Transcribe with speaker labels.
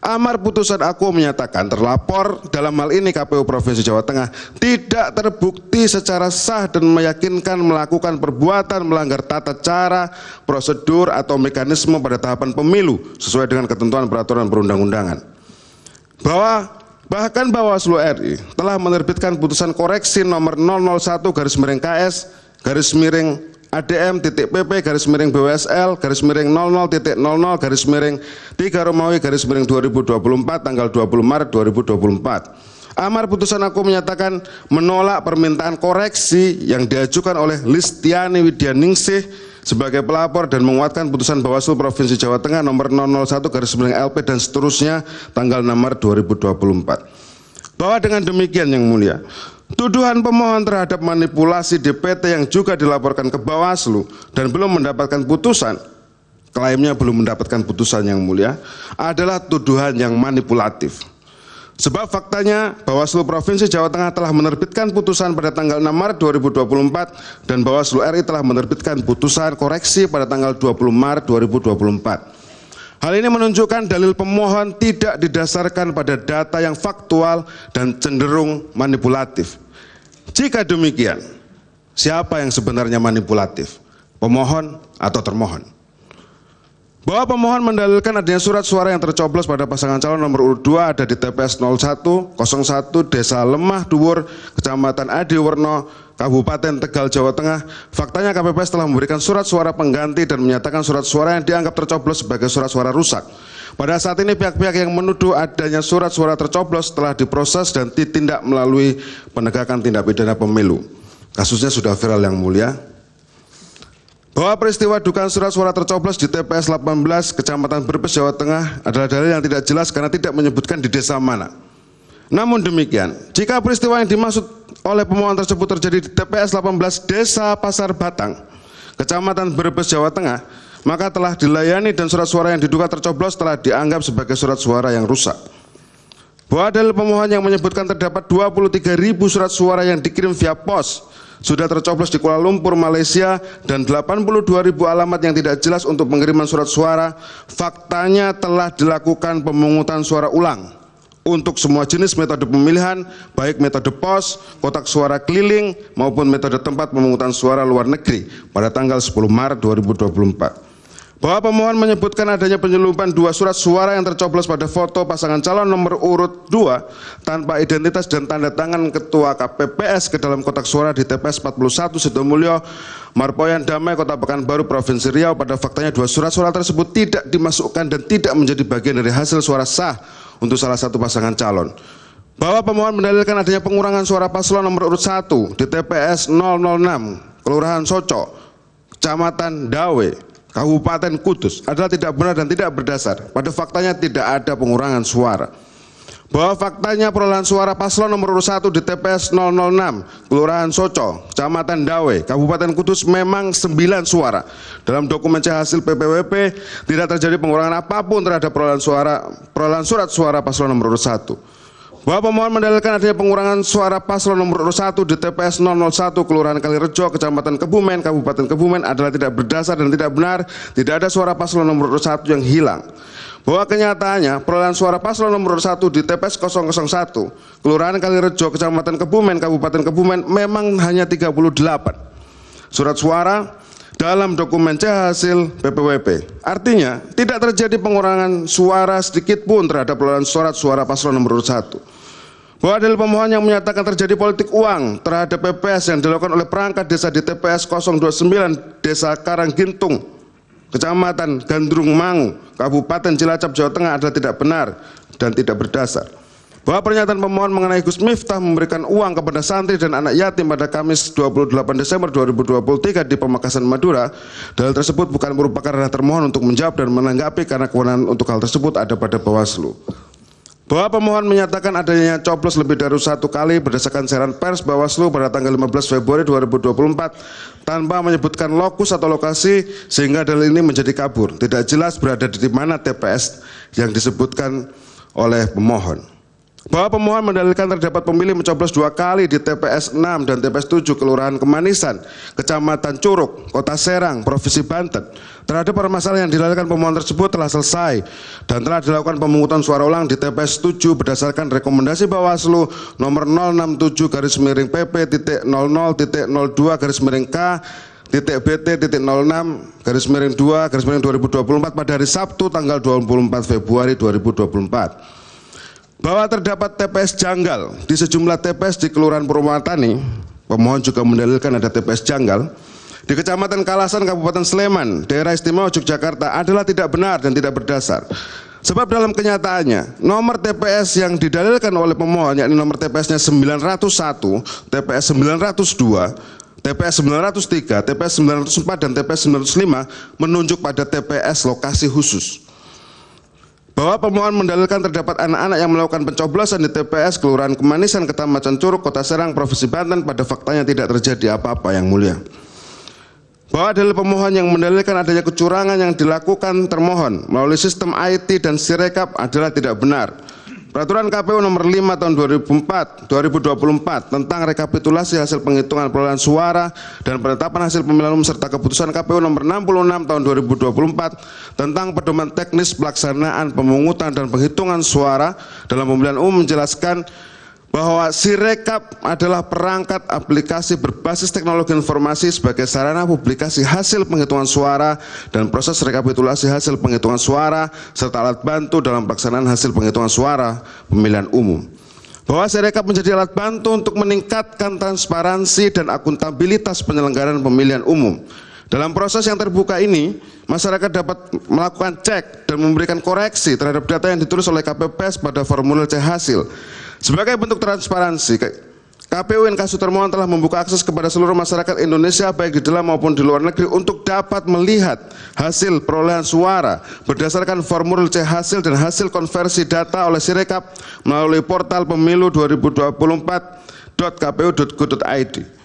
Speaker 1: Amar putusan aku menyatakan terlapor dalam hal ini KPU Provinsi Jawa Tengah tidak terbukti secara sah dan meyakinkan melakukan perbuatan melanggar tata cara, prosedur atau mekanisme pada tahapan pemilu sesuai dengan ketentuan peraturan perundang-undangan. Bahwa bahkan Bawaslu RI telah menerbitkan putusan koreksi nomor 001 garis miring KS garis miring ADM titik PP garis miring BWSL garis miring 00 titik 00 garis miring 3 Romawi garis miring 2024 tanggal 20 Maret 2024. Amar putusan aku menyatakan menolak permintaan koreksi yang diajukan oleh Listiani Widyaningsih sebagai pelapor dan menguatkan putusan Bawaslu Provinsi Jawa Tengah nomor 001 garis miring LP dan seterusnya tanggal 6 Maret 2024. Bahwa dengan demikian yang mulia, Tuduhan pemohon terhadap manipulasi DPT yang juga dilaporkan ke Bawaslu dan belum mendapatkan putusan, klaimnya belum mendapatkan putusan yang mulia, adalah tuduhan yang manipulatif. Sebab faktanya Bawaslu Provinsi Jawa Tengah telah menerbitkan putusan pada tanggal 6 Maret 2024 dan Bawaslu RI telah menerbitkan putusan koreksi pada tanggal 20 Maret 2024. Hal ini menunjukkan dalil pemohon tidak didasarkan pada data yang faktual dan cenderung manipulatif. Jika demikian, siapa yang sebenarnya manipulatif? Pemohon atau termohon? Bahwa pemohon mendalilkan adanya surat suara yang tercoblos pada pasangan calon nomor urut 2 ada di TPS 0101 Desa Lemah Duwur, Kecamatan Adiwerno, Kabupaten Tegal, Jawa Tengah, faktanya KPPS telah memberikan surat suara pengganti dan menyatakan surat suara yang dianggap tercoblos sebagai surat suara rusak. Pada saat ini pihak-pihak yang menuduh adanya surat suara tercoblos telah diproses dan ditindak melalui penegakan tindak pidana pemilu. Kasusnya sudah viral yang mulia. Bahwa peristiwa dugaan surat suara tercoblos di TPS 18 Kecamatan Brebes Jawa Tengah adalah dalil yang tidak jelas karena tidak menyebutkan di desa mana. Namun demikian, jika peristiwa yang dimaksud oleh pemohon tersebut terjadi di TPS 18 Desa Pasar Batang, Kecamatan Brebes, Jawa Tengah, maka telah dilayani dan surat suara yang diduga tercoblos telah dianggap sebagai surat suara yang rusak. Bahwa dalil pemohon yang menyebutkan terdapat 23 ribu surat suara yang dikirim via pos sudah tercoblos di Kuala Lumpur, Malaysia dan 82 ribu alamat yang tidak jelas untuk pengiriman surat suara faktanya telah dilakukan pemungutan suara ulang untuk semua jenis metode pemilihan, baik metode pos, kotak suara keliling, maupun metode tempat pemungutan suara luar negeri pada tanggal 10 Maret 2024 bahwa pemohon menyebutkan adanya penyelupan dua surat suara yang tercoblos pada foto pasangan calon nomor urut 2 tanpa identitas dan tanda tangan ketua KPPS ke dalam kotak suara di TPS 41 Sidomulyo Marpoyan Damai Kota Pekanbaru Provinsi Riau pada faktanya dua surat suara tersebut tidak dimasukkan dan tidak menjadi bagian dari hasil suara sah untuk salah satu pasangan calon. Bahwa pemohon mendalilkan adanya pengurangan suara paslon nomor urut 1 di TPS 006, Kelurahan Soco, Kecamatan Dawe, Kabupaten Kudus adalah tidak benar dan tidak berdasar. Pada faktanya tidak ada pengurangan suara bahwa faktanya perolehan suara paslon nomor urut 1 di TPS 006 Kelurahan Soco, Kecamatan Dawe, Kabupaten Kudus memang 9 suara. Dalam dokumen hasil PPWP tidak terjadi pengurangan apapun terhadap perolehan suara perolehan surat suara paslon nomor urut 1. Bahwa pemohon mendalilkan adanya pengurangan suara paslon nomor 1 di TPS 001 Kelurahan Kalirejo, Kecamatan Kebumen, Kabupaten Kebumen adalah tidak berdasar dan tidak benar. Tidak ada suara paslon nomor 1 yang hilang. Bahwa kenyataannya perolehan suara paslon nomor 1 di TPS 001 Kelurahan Kalirejo, Kecamatan Kebumen, Kabupaten Kebumen memang hanya 38. Surat suara dalam dokumen c hasil PPWP. Artinya, tidak terjadi pengurangan suara sedikit pun terhadap perolehan surat suara paslon nomor 1. Bahwa dalil pemohon yang menyatakan terjadi politik uang terhadap PPS yang dilakukan oleh perangkat desa di TPS 029 Desa Karanggintung, Kecamatan Gandrung Mangu, Kabupaten Cilacap, Jawa Tengah adalah tidak benar dan tidak berdasar bahwa pernyataan pemohon mengenai Gus Miftah memberikan uang kepada santri dan anak yatim pada Kamis 28 Desember 2023 di Pemekasan Madura, dalil tersebut bukan merupakan ranah termohon untuk menjawab dan menanggapi karena kewenangan untuk hal tersebut ada pada Bawaslu bahwa pemohon menyatakan adanya coblos lebih dari satu kali berdasarkan siaran pers Bawaslu pada tanggal 15 Februari 2024 tanpa menyebutkan lokus atau lokasi sehingga dalil ini menjadi kabur. Tidak jelas berada di mana TPS yang disebutkan oleh pemohon bahwa pemohon mendalilkan terdapat pemilih mencoblos dua kali di TPS 6 dan TPS 7 Kelurahan Kemanisan, Kecamatan Curug, Kota Serang, Provinsi Banten. Terhadap permasalahan yang dilakukan pemohon tersebut telah selesai dan telah dilakukan pemungutan suara ulang di TPS 7 berdasarkan rekomendasi Bawaslu nomor 067 garis miring PP garis miring K titik BT titik 06 garis miring 2 garis miring 2024 pada hari Sabtu tanggal 24 Februari 2024 bahwa terdapat TPS janggal di sejumlah TPS di Kelurahan Perumatani, pemohon juga mendalilkan ada TPS janggal, di Kecamatan Kalasan, Kabupaten Sleman, daerah istimewa Yogyakarta adalah tidak benar dan tidak berdasar. Sebab dalam kenyataannya, nomor TPS yang didalilkan oleh pemohon, yakni nomor TPS-nya 901, TPS 902, TPS 903, TPS 904, dan TPS 905 menunjuk pada TPS lokasi khusus bahwa pemohon mendalilkan terdapat anak-anak yang melakukan pencoblosan di TPS Kelurahan Kemanisan, Kecamatan Curug, Kota Serang, Provinsi Banten pada faktanya tidak terjadi apa-apa yang mulia. Bahwa dalil pemohon yang mendalilkan adanya kecurangan yang dilakukan termohon melalui sistem IT dan sirekap adalah tidak benar Peraturan KPU nomor 5 tahun 2004, 2024 tentang rekapitulasi hasil penghitungan perolehan suara dan penetapan hasil pemilihan umum serta keputusan KPU nomor 66 tahun 2024 tentang pedoman teknis pelaksanaan pemungutan dan penghitungan suara dalam pemilihan umum menjelaskan bahwa Sirekap adalah perangkat aplikasi berbasis teknologi informasi sebagai sarana publikasi hasil penghitungan suara dan proses rekapitulasi hasil penghitungan suara serta alat bantu dalam pelaksanaan hasil penghitungan suara pemilihan umum. Bahwa Sirekap menjadi alat bantu untuk meningkatkan transparansi dan akuntabilitas penyelenggaraan pemilihan umum dalam proses yang terbuka ini, masyarakat dapat melakukan cek dan memberikan koreksi terhadap data yang ditulis oleh KPPS pada formulir C hasil. Sebagai bentuk transparansi, KPU NK Termohon telah membuka akses kepada seluruh masyarakat Indonesia baik di dalam maupun di luar negeri untuk dapat melihat hasil perolehan suara berdasarkan formulir C hasil dan hasil konversi data oleh Sirekap melalui portal pemilu 2024.kpu.go.id.